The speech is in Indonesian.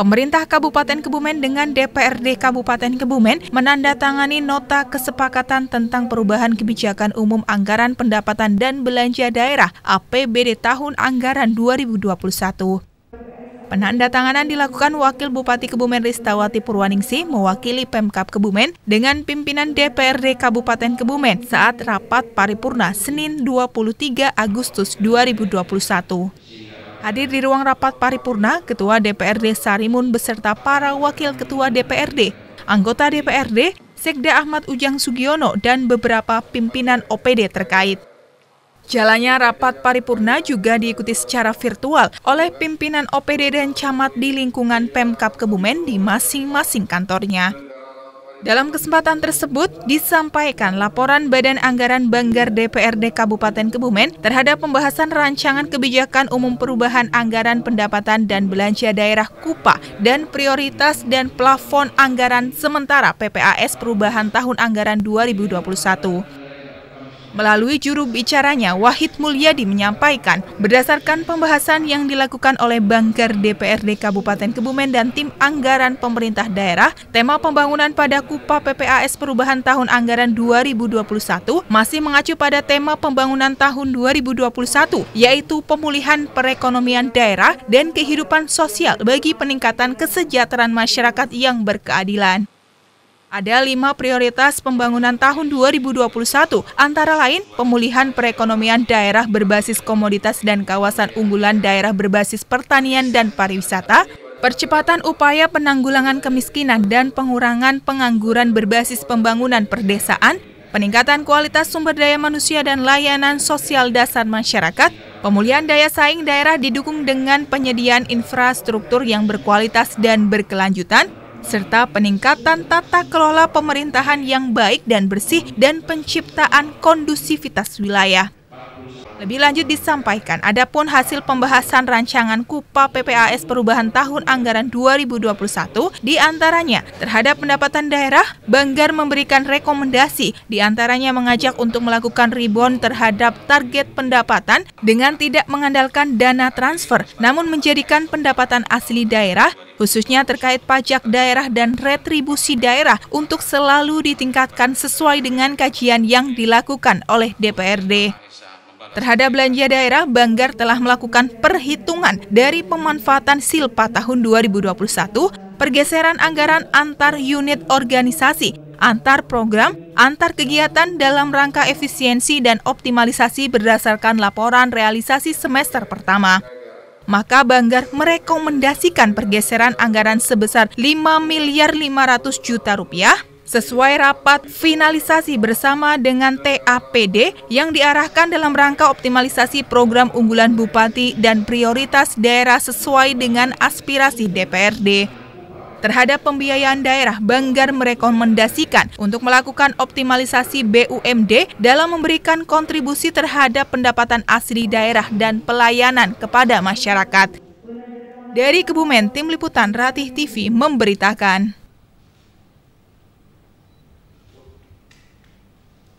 Pemerintah Kabupaten Kebumen dengan DPRD Kabupaten Kebumen menandatangani nota kesepakatan tentang perubahan kebijakan umum anggaran pendapatan dan belanja daerah APBD tahun anggaran 2021. Penandatanganan dilakukan Wakil Bupati Kebumen Ristawati Purwaningsih mewakili Pemkap Kebumen dengan pimpinan DPRD Kabupaten Kebumen saat rapat paripurna Senin 23 Agustus 2021. Hadir di ruang rapat paripurna, Ketua DPRD Sarimun beserta para Wakil Ketua DPRD, anggota DPRD, Sekda Ahmad Ujang Sugiono, dan beberapa pimpinan OPD terkait. Jalannya rapat paripurna juga diikuti secara virtual oleh pimpinan OPD dan camat di lingkungan Pemkap Kebumen di masing-masing kantornya. Dalam kesempatan tersebut disampaikan laporan Badan Anggaran Banggar DPRD Kabupaten Kebumen terhadap pembahasan rancangan kebijakan umum perubahan anggaran pendapatan dan belanja daerah KUPA dan prioritas dan plafon anggaran sementara PPAS perubahan tahun anggaran 2021. Melalui juru bicaranya, Wahid Mulyadi menyampaikan, berdasarkan pembahasan yang dilakukan oleh Banker DPRD Kabupaten Kebumen dan tim anggaran pemerintah daerah, tema pembangunan pada Kupa PPAS Perubahan Tahun Anggaran 2021 masih mengacu pada tema pembangunan tahun 2021, yaitu pemulihan perekonomian daerah dan kehidupan sosial bagi peningkatan kesejahteraan masyarakat yang berkeadilan. Ada lima prioritas pembangunan tahun 2021, antara lain pemulihan perekonomian daerah berbasis komoditas dan kawasan unggulan daerah berbasis pertanian dan pariwisata, percepatan upaya penanggulangan kemiskinan dan pengurangan pengangguran berbasis pembangunan perdesaan, peningkatan kualitas sumber daya manusia dan layanan sosial dasar masyarakat, pemulihan daya saing daerah didukung dengan penyediaan infrastruktur yang berkualitas dan berkelanjutan, serta peningkatan tata kelola pemerintahan yang baik dan bersih dan penciptaan kondusivitas wilayah. Lebih lanjut disampaikan, adapun hasil pembahasan rancangan KUPA PPAS perubahan tahun anggaran 2021 di antaranya terhadap pendapatan daerah, Banggar memberikan rekomendasi di antaranya mengajak untuk melakukan rebound terhadap target pendapatan dengan tidak mengandalkan dana transfer namun menjadikan pendapatan asli daerah khususnya terkait pajak daerah dan retribusi daerah untuk selalu ditingkatkan sesuai dengan kajian yang dilakukan oleh DPRD. Terhadap belanja daerah, Banggar telah melakukan perhitungan dari pemanfaatan silpa tahun 2021, pergeseran anggaran antar unit organisasi, antar program, antar kegiatan dalam rangka efisiensi dan optimalisasi berdasarkan laporan realisasi semester pertama maka Banggar merekomendasikan pergeseran anggaran sebesar 5 miliar 500 juta rupiah sesuai rapat finalisasi bersama dengan TAPD yang diarahkan dalam rangka optimalisasi program unggulan bupati dan prioritas daerah sesuai dengan aspirasi DPRD terhadap pembiayaan daerah, Banggar merekomendasikan untuk melakukan optimalisasi BUMD dalam memberikan kontribusi terhadap pendapatan asli daerah dan pelayanan kepada masyarakat. Dari Kebumen, Tim Liputan Ratih TV memberitakan.